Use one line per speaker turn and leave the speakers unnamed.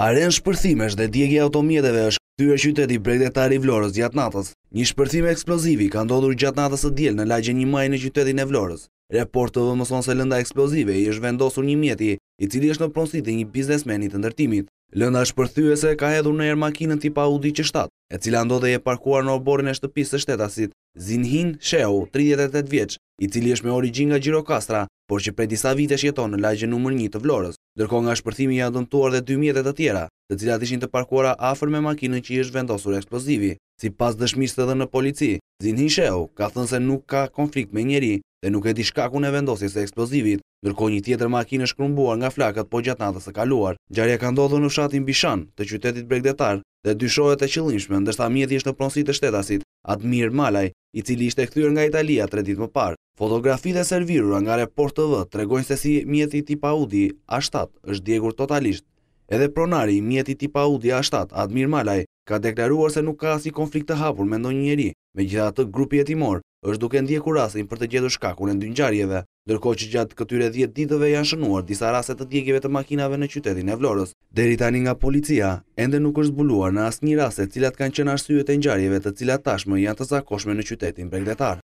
Aren shpërthimesh dhe djegje automjeteve është këtyre qyteti bregdetari Vlorës gjatë natës. Një shpërthim eksplozivi ka ndodhur gjatë natës e djelë në lagje një maj në qytetin e Vlorës. Report të vëmëson se lënda eksplozive i është vendosur një mjeti i cili është në pronsit e një biznesmenit të ndërtimit. Lënda shpërthyese ka edhur në erë makinën tipa Audi Q7, e cila ndodhe e parkuar në oborin e shtëpisë të shtetasit Zinhin Sheu, 38 vjeq, i cili është me origin nga Gjirokastra, por që prej disa vite shjeton në lagje numër një të Vlorës ndërko nga shpërthimi janë dëmtuar dhe 2 mjetet të tjera, të cilat ishin të parkuara afer me makinën që i është vendosur eksplozivi. Si pas dëshmisë të dhe në polici, Zin Hinsheu ka thënë se nuk ka konflikt me njeri dhe nuk e di shkaku në vendosjes e eksplozivit, ndërko një tjetër makinë është krumbuar nga flakat po gjatë natës e kaluar. Gjarja ka ndodhë në fshatin Bishan të qytetit bregdetar dhe dyshojët e qëllinshme ndërsa mjeti është në të shtetasit, Admir Malaj, i cili ishte këthyr nga Italia tre dit më parë. Fotografi dhe servirur nga report të tregojnë se si mjeti tipa Audi A7 është djegur totalisht. Edhe pronari i mjeti tipa Audi A7, Admir Malaj, ka deklaruar se nuk ka si konflikt të hapur me ndonjë njeri, me gjitha të grupi e timor është duke ndjekur rasin për të gjedu shkakun e ndyngjarjeve, dërko që gjatë këtyre 10 ditëve janë shënuar disa raset të djegjeve të makinave në qytetin e Vlorës. Deri tani nga policia, ende nuk është zbuluar në asë një raset cilat kanë qenë arsyet e ndjarjeve të cilat tashme janë të zakoshme në qytetin bregdetar.